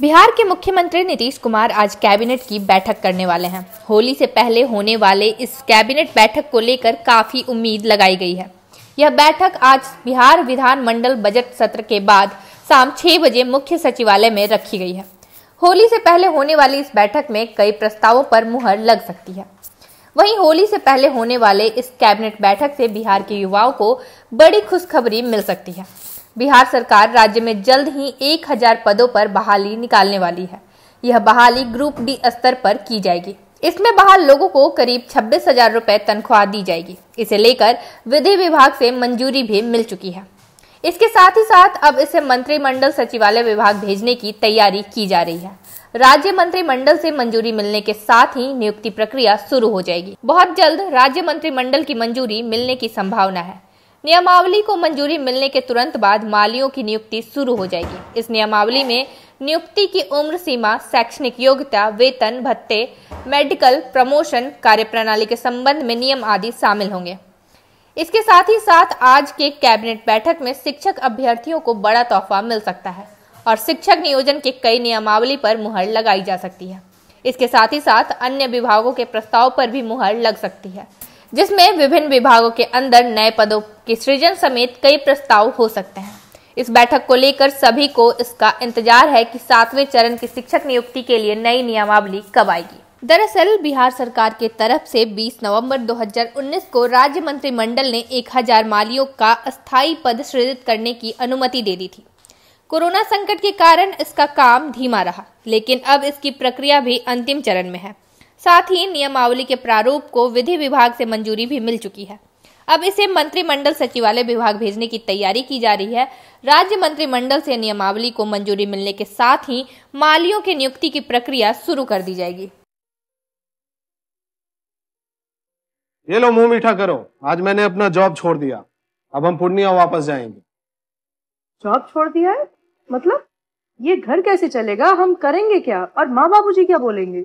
बिहार के मुख्यमंत्री नीतीश कुमार आज कैबिनेट की बैठक करने वाले हैं होली से पहले होने वाले इस कैबिनेट बैठक को लेकर काफ़ी उम्मीद लगाई गई है यह बैठक आज बिहार विधानमंडल बजट सत्र के बाद शाम छह बजे मुख्य सचिवालय में रखी गई है होली से पहले होने वाली इस बैठक में कई प्रस्तावों पर मुहर लग सकती है वहीं होली से पहले होने वाले इस कैबिनेट बैठक से बिहार के युवाओं को बड़ी खुशखबरी मिल सकती है बिहार सरकार राज्य में जल्द ही 1000 पदों पर बहाली निकालने वाली है यह बहाली ग्रुप डी स्तर पर की जाएगी इसमें बहाल लोगों को करीब छब्बीस हजार रूपए तनख्वाह दी जाएगी इसे लेकर विधि विभाग से मंजूरी भी मिल चुकी है इसके साथ ही साथ अब इसे मंत्रिमंडल सचिवालय विभाग भेजने की तैयारी की जा रही है राज्य मंत्रिमंडल से मंजूरी मिलने के साथ ही नियुक्ति प्रक्रिया शुरू हो जाएगी बहुत जल्द राज्य मंत्रिमंडल की मंजूरी मिलने की संभावना है नियमावली को मंजूरी मिलने के तुरंत बाद मालियों की नियुक्ति शुरू हो जाएगी इस नियमावली में नियुक्ति की उम्र सीमा शैक्षणिक योग्यता वेतन भत्ते मेडिकल प्रमोशन कार्यप्रणाली के संबंध में नियम आदि शामिल होंगे इसके साथ ही साथ आज के कैबिनेट बैठक में शिक्षक अभ्यर्थियों को बड़ा तोहफा मिल सकता है और शिक्षक नियोजन के कई नियमावली पर मुहर लगाई जा सकती है इसके साथ ही साथ अन्य विभागों के प्रस्ताव पर भी मुहर लग सकती है जिसमें विभिन्न विभागों के अंदर नए पदों के सृजन समेत कई प्रस्ताव हो सकते हैं इस बैठक को लेकर सभी को इसका इंतजार है कि सातवें चरण की शिक्षक नियुक्ति के लिए नई नियमावली कब आएगी दरअसल बिहार सरकार के तरफ से 20 नवंबर 2019 को राज्य मंत्रिमंडल ने 1000 मालियों का अस्थायी पद सृजित करने की अनुमति दे दी थी कोरोना संकट के कारण इसका काम धीमा रहा लेकिन अब इसकी प्रक्रिया भी अंतिम चरण में है साथ ही नियमावली के प्रारूप को विधि विभाग से मंजूरी भी मिल चुकी है अब इसे मंत्रिमंडल सचिवालय विभाग भेजने की तैयारी की जा रही है राज्य मंत्रिमंडल से नियमावली को मंजूरी मिलने के साथ ही मालियों की नियुक्ति की प्रक्रिया शुरू कर दी जाएगी ये लो मुंह मीठा करो आज मैंने अपना जॉब छोड़ दिया अब हम पूर्णिया वापस जाएंगे जॉब छोड़ दिया है मतलब ये घर कैसे चलेगा हम करेंगे क्या और माँ बाबू जी क्या बोलेंगे